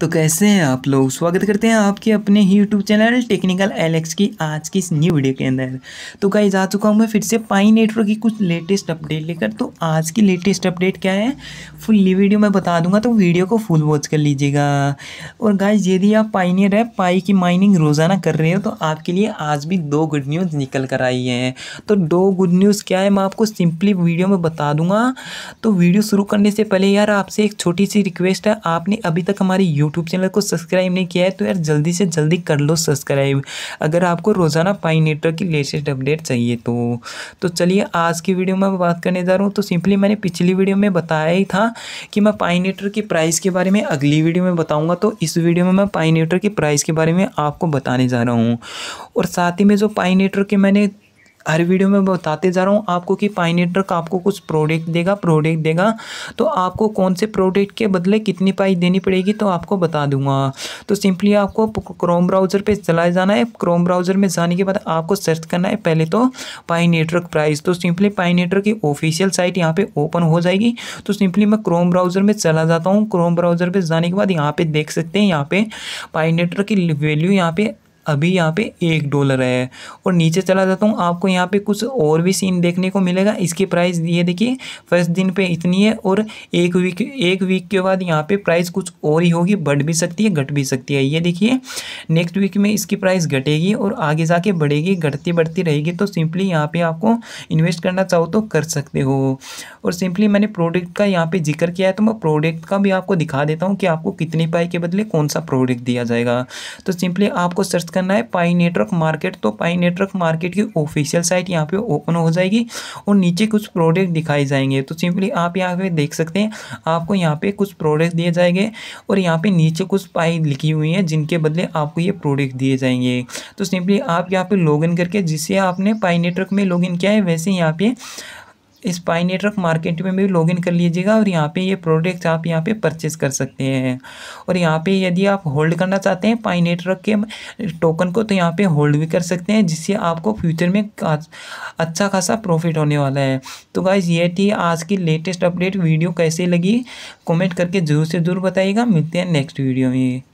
तो कैसे हैं आप लोग स्वागत करते हैं आपके अपने यूट्यूब चैनल टेक्निकल एलेक्स की आज की इस न्यू वीडियो के अंदर तो कहीं जा चुका हूँ मैं फिर से पाई नेटवर्क की कुछ लेटेस्ट अपडेट लेकर तो आज की लेटेस्ट अपडेट क्या है फुल्ली वीडियो मैं बता दूंगा तो वीडियो को फुल वॉच कर लीजिएगा और गाइज यदि आप पाइनियर है पाई की माइनिंग रोज़ाना कर रहे हो तो आपके लिए आज भी दो गुड न्यूज़ निकल कर आई है तो दो गुड न्यूज़ क्या है मैं आपको सिंपली वीडियो में बता दूंगा तो वीडियो शुरू करने से पहले यार आपसे एक छोटी सी रिक्वेस्ट है आपने अभी तक हमारी यू यूट्यूब चैनल को सब्सक्राइब नहीं किया है तो यार जल्दी से जल्दी कर लो सब्सक्राइब अगर आपको रोज़ाना पाई नेटवर्क की लेटेस्ट अपडेट चाहिए तो तो चलिए आज की वीडियो में बात करने जा रहा हूँ तो सिंपली मैंने पिछली वीडियो में बताया ही था कि मैं पाई नेटवर्क की प्राइस के बारे में अगली वीडियो में बताऊँगा तो इस वीडियो में मैं पाई नेटवर्क की प्राइस के बारे में आपको बताने जा रहा हूँ और साथ ही में जो पाई नेटवर्क के मैंने हर वीडियो में बताते जा रहा हूँ आपको कि पाई नेटवर्क आपको कुछ प्रोडक्ट देगा प्रोडक्ट देगा तो आपको कौन से प्रोडक्ट के बदले कितनी पाई देनी पड़ेगी तो आपको बता दूंगा तो सिंपली आपको क्रोम ब्राउज़र पे चलाए जाना है क्रोम ब्राउज़र में जाने के बाद आपको सर्च करना है पहले तो पाई नेटवर्क प्राइस तो सिंपली पाई नेटवर्क की ऑफिशियल साइट यहाँ पर ओपन हो जाएगी तो सिंपली मैं क्रोम ब्राउज़र में चला जाता हूँ क्रोम ब्राउज़र पर जाने के बाद यहाँ पर देख सकते हैं यहाँ पर पाई नेटवर्क की वैल्यू यहाँ पर अभी यहाँ पे एक डॉलर है और नीचे चला जाता हूँ आपको यहाँ पे कुछ और भी सीन देखने को मिलेगा इसकी प्राइस ये देखिए फर्स्ट दिन पे इतनी है और एक वीक एक वीक के बाद यहाँ पे प्राइस कुछ और ही होगी बढ़ भी सकती है घट भी सकती है ये देखिए नेक्स्ट वीक में इसकी प्राइस घटेगी और आगे जाके बढ़ेगी घटती बढ़ती रहेगी तो सिंपली यहाँ पर आपको इन्वेस्ट करना चाहो तो कर सकते हो और सिंपली मैंने प्रोडक्ट का यहाँ पर जिक्र किया है तो मैं प्रोडक्ट का भी आपको दिखा देता हूँ कि आपको कितनी पाई के बदले कौन सा प्रोडक्ट दिया जाएगा तो सिंपली आपको सर्च विजिट करना है पाई नेटवर्क मार्केट तो पाई नेटवर्क मार्केट की ऑफिशियल साइट यहाँ पे ओपन हो जाएगी और नीचे कुछ प्रोडक्ट दिखाई जाएंगे तो सिंपली आप यहाँ पे देख सकते हैं आपको यहाँ पे कुछ प्रोडक्ट दिए जाएंगे और यहाँ पे नीचे कुछ पाई लिखी हुई है जिनके बदले आपको ये प्रोडक्ट दिए जाएंगे तो सिंपली आप यहाँ पे लॉग करके जिसे आपने पाई नेटवर्क में लॉग किया है वैसे यहाँ पे इस पाई नेटवर्क मार्केट में भी लॉगिन कर लीजिएगा और यहाँ पे ये प्रोडक्ट्स आप यहाँ पे परचेज कर सकते हैं और यहाँ पे यदि आप होल्ड करना चाहते हैं पाई नेटवर्क के टोकन को तो यहाँ पे होल्ड भी कर सकते हैं जिससे आपको फ्यूचर में अच्छा खासा प्रॉफिट होने वाला है तो गाइज ये थी आज की लेटेस्ट अपडेट वीडियो कैसे लगी कॉमेंट करके ज़रूर से ज़रूर बताइएगा मिलते हैं नेक्स्ट वीडियो में